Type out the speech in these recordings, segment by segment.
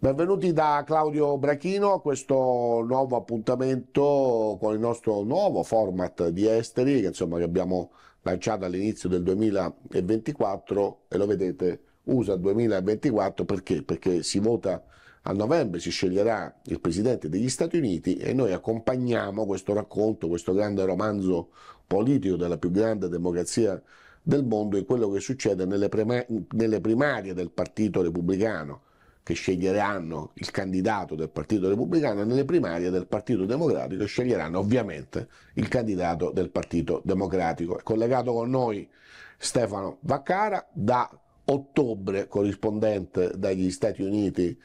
Benvenuti da Claudio Brachino a questo nuovo appuntamento con il nostro nuovo format di esteri che, insomma, che abbiamo lanciato all'inizio del 2024 e lo vedete USA 2024 perché? Perché si vota a novembre, si sceglierà il Presidente degli Stati Uniti e noi accompagniamo questo racconto, questo grande romanzo politico della più grande democrazia del mondo e quello che succede nelle, primarie del Partito Repubblicano che sceglieranno il candidato del Partito Repubblicano e nelle primarie del Partito Democratico sceglieranno ovviamente il candidato del Partito Democratico. È collegato con noi Stefano Vaccara da ottobre, corrispondente dagli Stati Uniti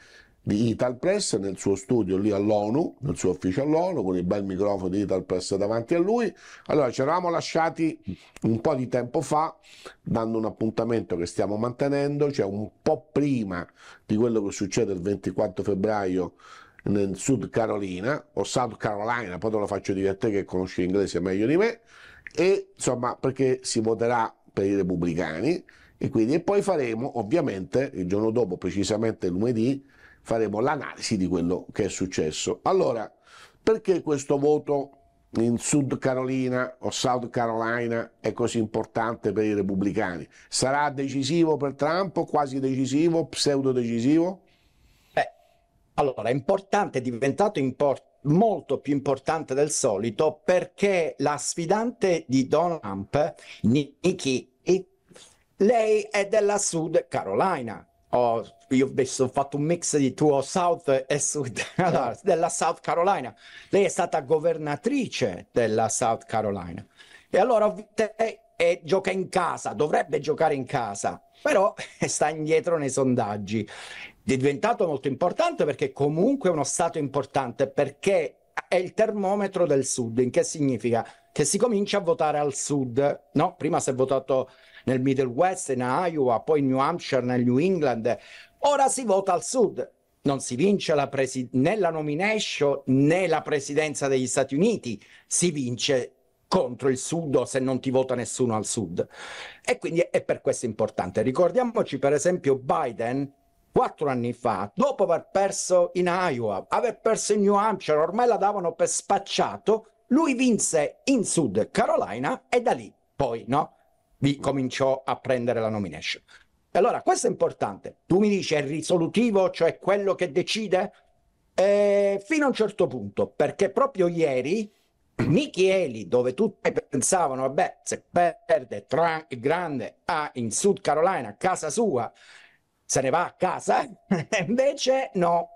di Ital Press nel suo studio lì all'ONU, nel suo ufficio all'ONU, con il bel microfono di Ital Press davanti a lui. Allora ci eravamo lasciati un po' di tempo fa, dando un appuntamento che stiamo mantenendo, cioè un po' prima di quello che succede il 24 febbraio nel Sud Carolina o South Carolina, poi te lo faccio dire a te che conosci l'inglese meglio di me, e insomma perché si voterà per i repubblicani e quindi e poi faremo ovviamente il giorno dopo, precisamente lunedì, faremo l'analisi di quello che è successo. Allora, perché questo voto in Sud Carolina o South Carolina è così importante per i repubblicani? Sarà decisivo per Trump o quasi decisivo, pseudo decisivo? Beh, allora, è importante, è diventato importante molto più importante del solito perché la sfidante di Donald Trump, Nikki, lei è della Sud Carolina, ho, io ho fatto un mix di tuo South e Sud allora, certo. della South Carolina. Lei è stata governatrice della South Carolina e allora te, e gioca in casa, dovrebbe giocare in casa, però sta indietro nei sondaggi. È diventato molto importante perché comunque è uno stato importante perché è il termometro del sud. In che significa? Che si comincia a votare al sud, no? Prima si è votato nel Middle West, in Iowa, poi New Hampshire, nel New England. Ora si vota al sud, non si vince la presi- né la nomination né la presidenza degli Stati Uniti, si vince contro il sud o se non ti vota nessuno al sud. E quindi è per questo importante. Ricordiamoci per esempio Biden quattro anni fa, dopo aver perso in Iowa, aver perso in New Hampshire, ormai la davano per spacciato, lui vinse in Sud Carolina e da lì poi, no? vi cominciò a prendere la nomination. Allora, questo è importante. Tu mi dici è risolutivo, cioè quello che decide? Eh, fino a un certo punto, perché proprio ieri Michieli, dove tutti pensavano, vabbè, se perde Trump il grande a, in South Carolina, a casa sua, se ne va a casa, invece no,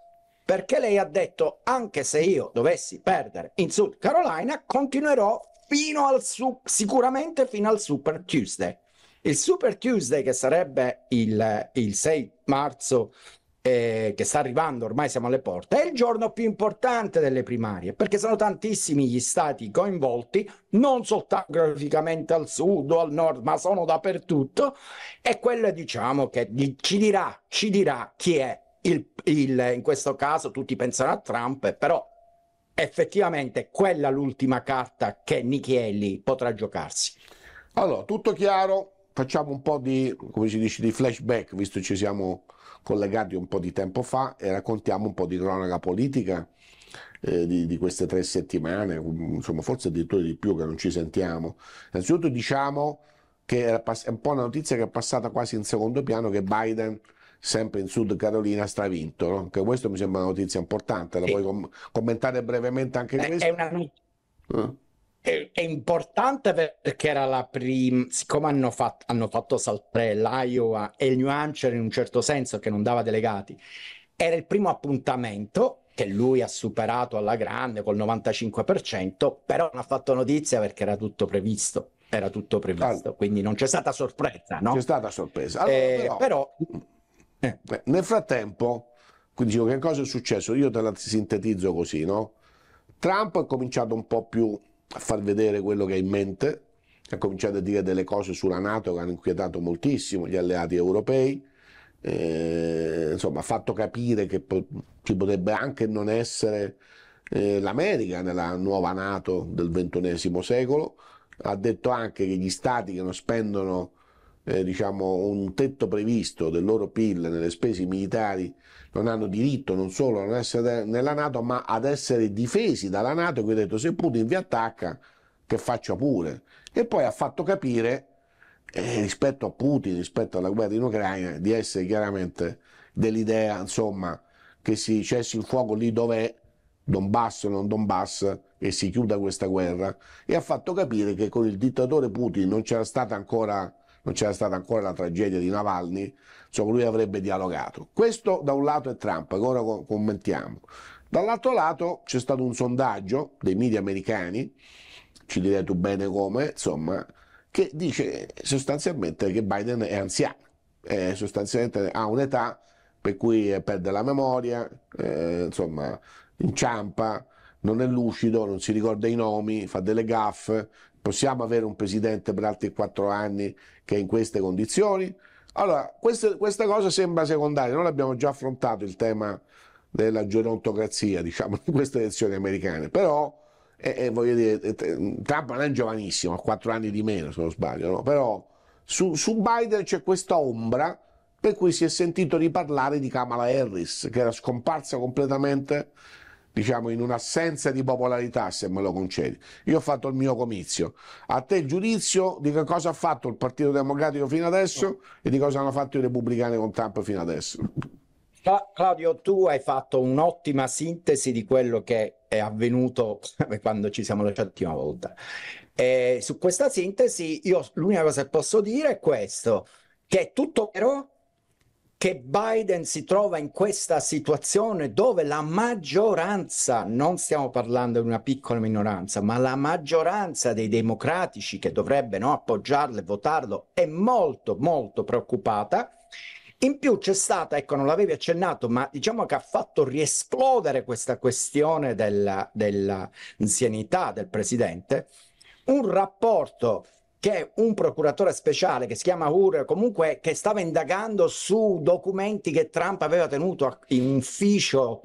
perché lei ha detto, anche se io dovessi perdere in South Carolina, continuerò fino al su- sicuramente fino al Super Tuesday. Il Super Tuesday che sarebbe il, il 6 marzo eh, che sta arrivando, ormai siamo alle porte, è il giorno più importante delle primarie, perché sono tantissimi gli stati coinvolti, non soltanto graficamente al sud o al nord, ma sono dappertutto, e quello diciamo che ci dirà, ci dirà chi è il, il in questo caso tutti pensano a Trump, però effettivamente quella l'ultima carta che Nichielli potrà giocarsi. Allora, tutto chiaro, facciamo un po' di, come si dice, di flashback, visto che ci siamo collegati un po' di tempo fa e raccontiamo un po' di cronaca politica eh, di, di, queste tre settimane, um, insomma forse addirittura di più che non ci sentiamo. Innanzitutto diciamo che è un po' una notizia che è passata quasi in secondo piano che Biden sempre in Sud Carolina, stravinto. No? Anche questo mi sembra una notizia importante, la e... puoi com- commentare brevemente anche questo? È, una... eh. è importante perché era la prima, siccome hanno, fatto, hanno fatto saltare l'Iowa e il New Hampshire in un certo senso che non dava delegati, era il primo appuntamento che lui ha superato alla grande col 95%, però non ha fatto notizia perché era tutto previsto. Era tutto previsto, allora, quindi non c'è stata sorpresa, no? C'è stata sorpresa. Allora, eh, però... però mm. Eh, beh, nel frattempo, quindi dicevo, che cosa è successo? Io te la sintetizzo così, no? Trump ha cominciato un po' più a far vedere quello che ha in mente, ha cominciato a dire delle cose sulla Nato che hanno inquietato moltissimo gli alleati europei, eh, insomma ha fatto capire che po- ci potrebbe anche non essere eh, l'America nella nuova Nato del XXI secolo, ha detto anche che gli stati che non spendono eh, diciamo, un tetto previsto del loro PIL nelle spese militari non hanno diritto non solo a non essere nella Nato ma ad essere difesi dalla Nato e quindi ha detto se Putin vi attacca che faccia pure e poi ha fatto capire eh, rispetto a Putin, rispetto alla guerra in Ucraina di essere chiaramente dell'idea insomma che si cessi il fuoco lì dov'è Donbass o non Donbass e si chiuda questa guerra e ha fatto capire che con il dittatore Putin non c'era stata ancora non c'era stata ancora la tragedia di Navalny, insomma lui avrebbe dialogato. Questo da un lato è Trump, che ora commentiamo. Dall'altro lato c'è stato un sondaggio dei media americani, ci direi tu bene come, insomma, che dice sostanzialmente che Biden è anziano, è sostanzialmente ha un'età per cui perde la memoria, eh, insomma, inciampa, non è lucido, non si ricorda i nomi, fa delle gaffe. Possiamo avere un presidente per altri quattro anni che è in queste condizioni? Allora, queste, questa cosa sembra secondaria, noi abbiamo già affrontato il tema della gerontocrazia, diciamo, in queste elezioni americane, però, eh, eh, voglio dire, eh, Trump non è giovanissimo, ha quattro anni di meno se non sbaglio, no? però su, su Biden c'è questa ombra per cui si è sentito riparlare di Kamala Harris, che era scomparsa completamente diciamo in un'assenza di popolarità se me lo concedi. Io ho fatto il mio comizio. A te il giudizio di che cosa ha fatto il Partito Democratico fino adesso e di cosa hanno fatto i repubblicani con Trump fino adesso. Claudio, tu hai fatto un'ottima sintesi di quello che è avvenuto quando ci siamo lasciati l'ultima volta. E su questa sintesi, io l'unica cosa che posso dire è questo, che è tutto vero, che Biden si trova in questa situazione dove la maggioranza, non stiamo parlando di una piccola minoranza, ma la maggioranza dei democratici che dovrebbe no, appoggiarlo e votarlo è molto molto preoccupata. In più c'è stata, ecco non l'avevi accennato, ma diciamo che ha fatto riesplodere questa questione dell'anzianità della del presidente, un rapporto che un procuratore speciale che si chiama Hur comunque che stava indagando su documenti che Trump aveva tenuto in ufficio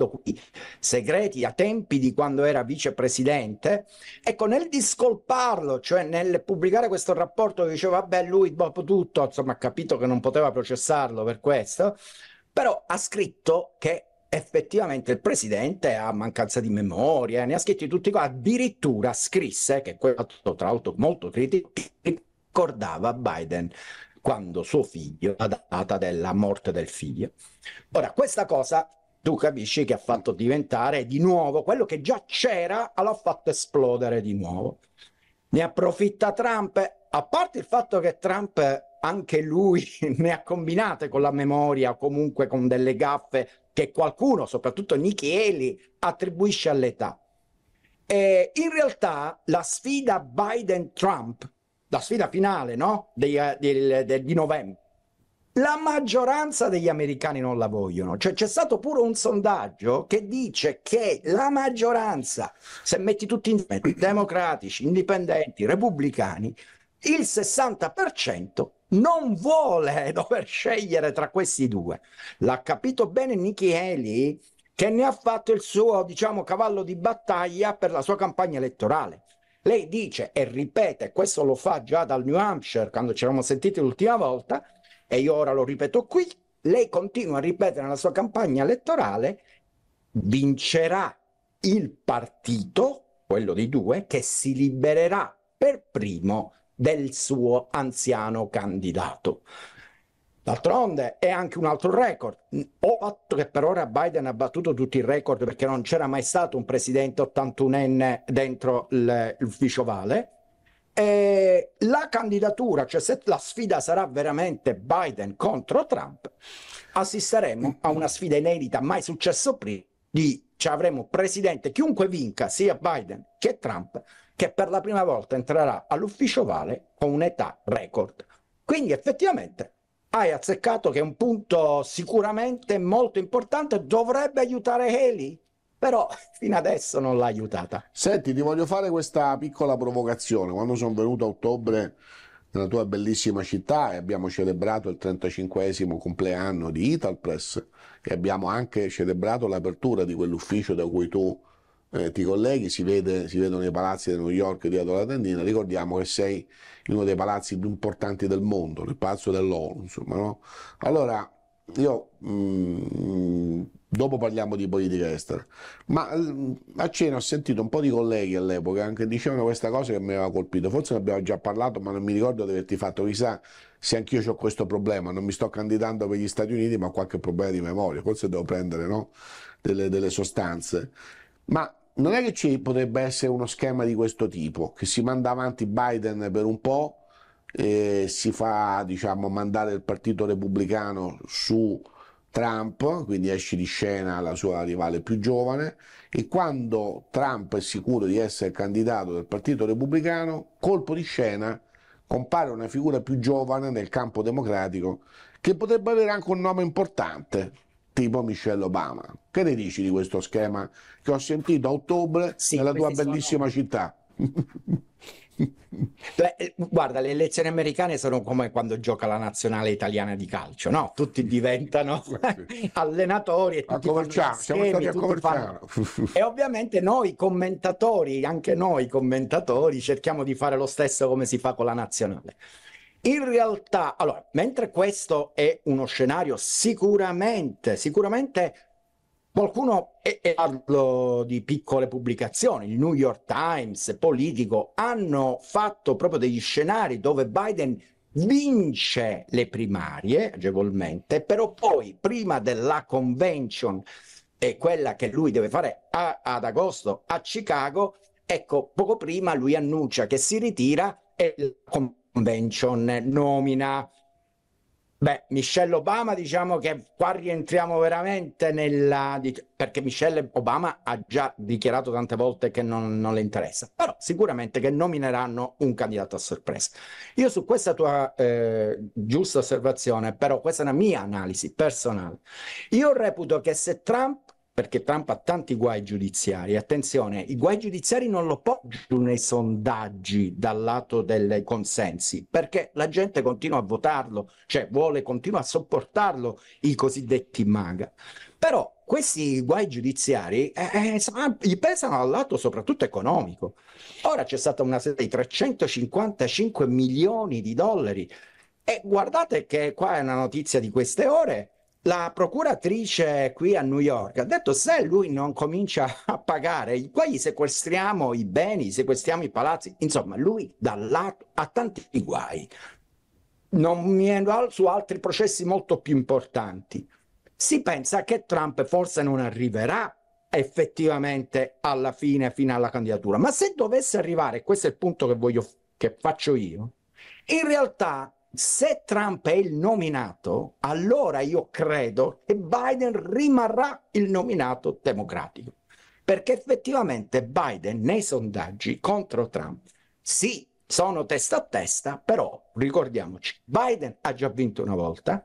segreti a tempi di quando era vicepresidente ecco nel discolparlo cioè nel pubblicare questo rapporto diceva vabbè lui dopo tutto insomma ha capito che non poteva processarlo per questo però ha scritto che effettivamente il presidente ha mancanza di memoria, ne ha scritti tutti qua, addirittura scrisse, che questo tra l'altro molto critico, ricordava Biden quando suo figlio, la data della morte del figlio. Ora, questa cosa tu capisci che ha fatto diventare di nuovo quello che già c'era, l'ha fatto esplodere di nuovo. Ne approfitta Trump, a parte il fatto che Trump anche lui ne ha combinate con la memoria, comunque con delle gaffe che qualcuno, soprattutto Nichieli, attribuisce all'età. E in realtà la sfida Biden-Trump, la sfida finale no? di, di, di, di novembre, la maggioranza degli americani non la vogliono. Cioè, c'è stato pure un sondaggio che dice che la maggioranza, se metti tutti insieme, democratici, indipendenti, repubblicani, il 60% non vuole dover scegliere tra questi due. L'ha capito bene Nikki Haley che ne ha fatto il suo, diciamo, cavallo di battaglia per la sua campagna elettorale. Lei dice e ripete, questo lo fa già dal New Hampshire quando ci eravamo sentiti l'ultima volta, e io ora lo ripeto qui, lei continua a ripetere nella sua campagna elettorale, vincerà il partito, quello dei due, che si libererà per primo del suo anziano candidato. D'altronde è anche un altro record. Ho fatto che per ora Biden ha battuto tutti i record perché non c'era mai stato un presidente 81enne dentro l'ufficio Vale. E la candidatura, cioè se la sfida sarà veramente Biden contro Trump, assisteremo a una sfida inedita mai successo prima di ci avremo presidente, chiunque vinca, sia Biden che Trump, che per la prima volta entrerà all'ufficio Vale con un'età record. Quindi effettivamente hai azzeccato che è un punto sicuramente molto importante, dovrebbe aiutare Eli, però fino adesso non l'ha aiutata. Senti, ti voglio fare questa piccola provocazione. Quando sono venuto a ottobre nella tua bellissima città e abbiamo celebrato il 35 compleanno di Italpress e abbiamo anche celebrato l'apertura di quell'ufficio da cui tu eh, ti colleghi, si, vede, si, vedono i palazzi di New York dietro la tendina, ricordiamo che sei in uno dei palazzi più importanti del mondo, il palazzo dell'ONU, insomma, no? Allora, io mh, mm, dopo parliamo di politica estera, ma mm, a cena ho sentito un po' di colleghi all'epoca che dicevano questa cosa che mi aveva colpito, forse ne abbiamo già parlato ma non mi ricordo di averti fatto, chissà se anch'io ho questo problema, non mi sto candidando per gli Stati Uniti ma ho qualche problema di memoria, forse devo prendere no? delle, delle sostanze, ma non è che ci potrebbe essere uno schema di questo tipo, che si manda avanti Biden per un po', eh, si fa diciamo, mandare il partito repubblicano su Trump, quindi esce di scena la sua rivale più giovane, e quando Trump è sicuro di essere candidato del partito repubblicano, colpo di scena compare una figura più giovane nel campo democratico che potrebbe avere anche un nome importante, tipo Michelle Obama. Che ne dici di questo schema che ho sentito a ottobre sì, nella tua bellissima sono... città? Beh, eh, guarda, le elezioni americane sono come quando gioca la nazionale italiana di calcio, no? Tutti diventano allenatori e tutti, schemi, siamo stati tutti fanno... E ovviamente noi commentatori, anche noi commentatori, cerchiamo di fare lo stesso come si fa con la nazionale. In realtà, allora, mentre questo è uno scenario sicuramente, sicuramente Qualcuno, e, parlo di piccole pubblicazioni, il New York Times, Politico, hanno fatto proprio degli scenari dove Biden vince le primarie agevolmente, però poi prima della convention e quella che lui deve fare a, ad agosto a Chicago, ecco, poco prima lui annuncia che si ritira e la convention nomina Beh, Michelle Obama diciamo che qua rientriamo veramente nella... perché Michelle Obama ha già dichiarato tante volte che non, non, le interessa, però sicuramente che nomineranno un candidato a sorpresa. Io su questa tua eh, giusta osservazione, però questa è una mia analisi personale, io reputo che se Trump perché Trump ha tanti guai giudiziari. Attenzione, i guai giudiziari non lo poggiano nei sondaggi dal lato dei consensi, perché la gente continua a votarlo, cioè vuole, continua a sopportarlo i cosiddetti maga. Però questi guai giudiziari eh, eh, gli pesano al lato soprattutto economico. Ora c'è stata una serie di 355 milioni di dollari e guardate che qua è una notizia di queste ore, la procuratrice qui a New York ha detto se lui non comincia a pagare, poi gli sequestriamo i beni, sequestriamo i palazzi, insomma lui dall'atto ha tanti guai. Non mi endo su altri processi molto più importanti. Si pensa che Trump forse non arriverà effettivamente alla fine, fino alla candidatura, ma se dovesse arrivare, questo è il punto che voglio che faccio io, in realtà se Trump è il nominato, allora io credo che Biden rimarrà il nominato democratico, perché effettivamente Biden nei sondaggi contro Trump, sì, sono testa a testa, però ricordiamoci, Biden ha già vinto una volta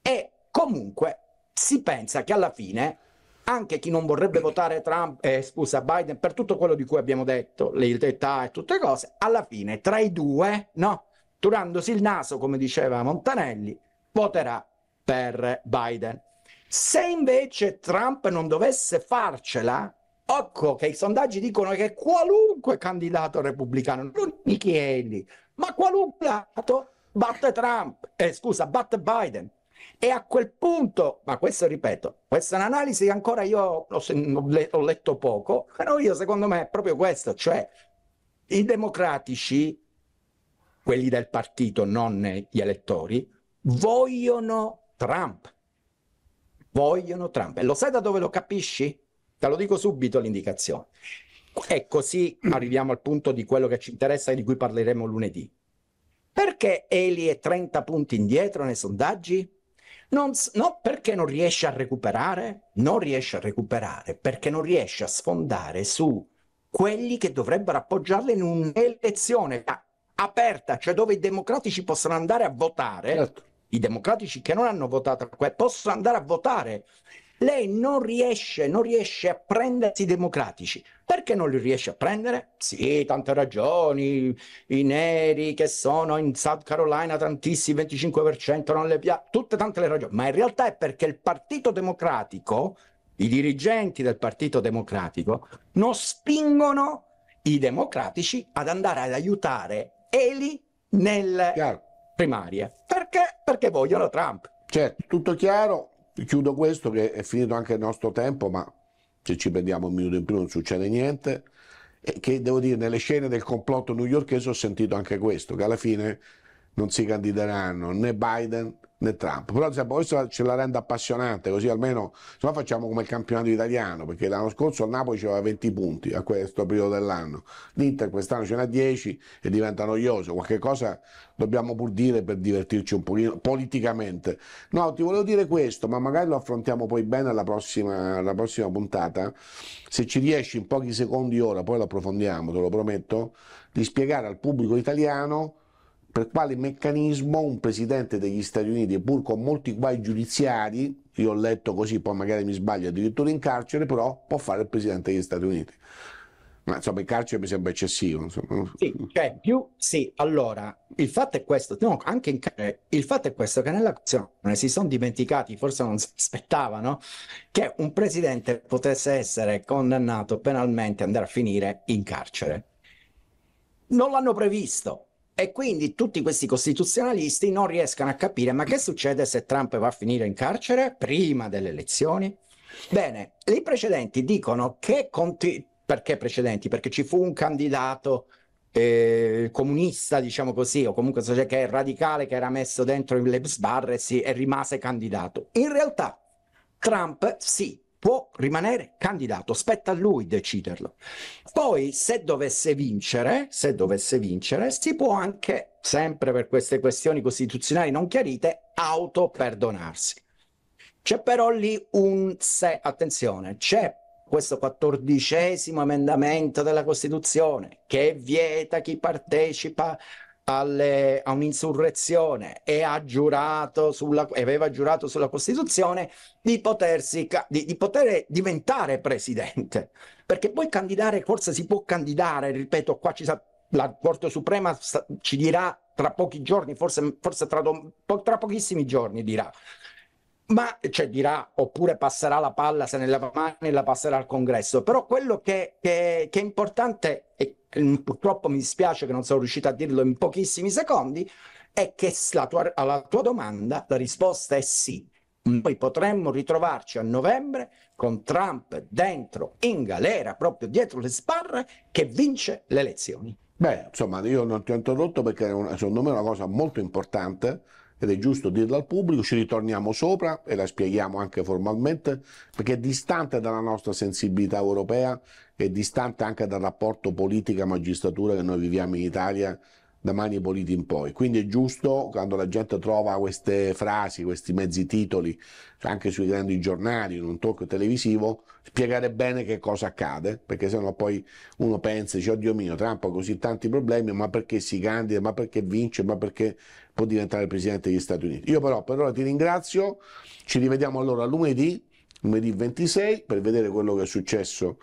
e comunque si pensa che alla fine anche chi non vorrebbe votare Trump, eh, scusa, Biden, per tutto quello di cui abbiamo detto, le età e tutte cose, alla fine tra i due, no? turandosi il naso, come diceva Montanelli, voterà per Biden. Se invece Trump non dovesse farcela, ecco che i sondaggi dicono che qualunque candidato repubblicano, non Micheli, ma qualunque lato batte Trump, eh, scusa, batte Biden. E a quel punto, ma questo ripeto, questa è un'analisi che ancora io ho letto poco, però io secondo me è proprio questo, cioè i democratici quelli del partito, non gli elettori, vogliono Trump. Vogliono Trump. E lo sai da dove lo capisci? Te lo dico subito l'indicazione. E così arriviamo al punto di quello che ci interessa e di cui parleremo lunedì. Perché Eli è 30 punti indietro nei sondaggi? Non, no, perché non riesce a recuperare? Non riesce a recuperare perché non riesce a sfondare su quelli che dovrebbero appoggiarle in un'elezione da ah, aperta, cioè dove i democratici possono andare a votare, certo. i democratici che non hanno votato possono andare a votare. Lei non riesce, non riesce a prendersi i democratici. Perché non li riesce a prendere? Sì, tante ragioni. I neri che sono in South Carolina, tantissimi, 25% non le piace, tutte tante le ragioni. Ma in realtà è perché il Partito Democratico, i dirigenti del Partito Democratico, non spingono i democratici ad andare ad aiutare Eli nelle chiaro. primaria. Perché? Perché vogliono Trump. Cioè, tutto chiaro. Chiudo questo che è finito anche il nostro tempo, ma se ci prendiamo un minuto in più non succede niente. E che devo dire, nelle scene del complotto newyorchese ho sentito anche questo, che alla fine non si candideranno né Biden né Trump. Però insomma, questo ce la rende appassionante, così almeno se no facciamo come il campionato italiano, perché l'anno scorso il Napoli aveva 20 punti a questo periodo dell'anno, l'Inter quest'anno ce n'ha 10 e diventa noioso, qualche cosa dobbiamo pur dire per divertirci un pochino politicamente. No, ti volevo dire questo, ma magari lo affrontiamo poi bene alla prossima, alla prossima puntata, se ci riesci in pochi secondi ora, poi lo approfondiamo, te lo prometto, di spiegare al pubblico italiano per quale meccanismo un presidente degli Stati Uniti, pur con molti guai giudiziari, io ho letto così, poi magari mi sbaglio, addirittura in carcere, però può fare il presidente degli Stati Uniti. Ma insomma, il carcere mi sembra eccessivo. Sì, cioè, più, sì, allora, il fatto è questo, no, anche in carcere, il fatto è questo che nella Costituzione si sono dimenticati, forse non si aspettavano, che un presidente potesse essere condannato penalmente e andare a finire in carcere. Non l'hanno previsto, e quindi tutti questi costituzionalisti non riescono a capire ma che succede se Trump va a finire in carcere prima delle elezioni? Bene, i precedenti dicono che... Conti- perché precedenti? Perché ci fu un candidato eh, comunista, diciamo così, o comunque cioè, che è radicale, che era messo dentro le sbarre sì, e rimase candidato. In realtà Trump sì, può rimanere candidato, spetta a lui deciderlo. Poi se dovesse vincere, se dovesse vincere, si può anche, sempre per queste questioni costituzionali non chiarite, autoperdonarsi. C'è però lì un se, attenzione, c'è questo quattordicesimo emendamento della Costituzione che vieta chi partecipa alle, a un'insurrezione e ha giurato sulla, aveva giurato sulla Costituzione di, potersi, di, di poter diventare presidente. Perché poi candidare, forse si può candidare, ripeto, qua ci sa, la Corte Suprema sa, ci dirà tra pochi giorni, forse, forse tra, po, tra pochissimi giorni dirà, ma cioè dirà oppure passerà la palla se nella mani e la passerà al congresso però quello che, che, che è importante è purtroppo mi dispiace che non sono riuscito a dirlo in pochissimi secondi, è che la tua, alla tua domanda la risposta è sì. Noi potremmo ritrovarci a novembre con Trump dentro in galera, proprio dietro le sbarre, che vince le elezioni. Beh, insomma, io non ti ho interrotto perché è una, secondo me è una cosa molto importante ed è giusto dirlo al pubblico, ci ritorniamo sopra e la spieghiamo anche formalmente, perché è distante dalla nostra sensibilità europea, e distante anche dal rapporto politica-magistratura che noi viviamo in Italia da mani pulite in poi. Quindi è giusto quando la gente trova queste frasi, questi mezzi titoli, anche sui grandi giornali, in un talk televisivo, spiegare bene che cosa accade, perché sennò poi uno pensa, dice, oddio mio, Trump ha così tanti problemi, ma perché si candida, ma perché vince, ma perché può diventare Presidente degli Stati Uniti. Io però per ora ti ringrazio, ci rivediamo allora lunedì, lunedì 26, per vedere quello che è successo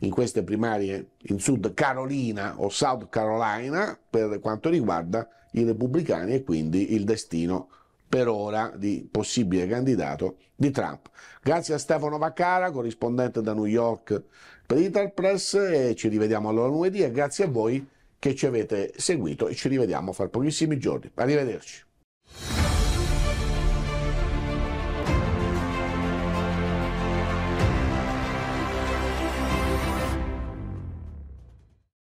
in queste primarie in Sud Carolina o South Carolina per quanto riguarda i repubblicani e quindi il destino per ora di possibile candidato di Trump. Grazie a Stefano Vaccara, corrispondente da New York per Interpress e ci rivediamo allora lunedì e grazie a voi che ci avete seguito e ci rivediamo fra pochissimi giorni. Arrivederci.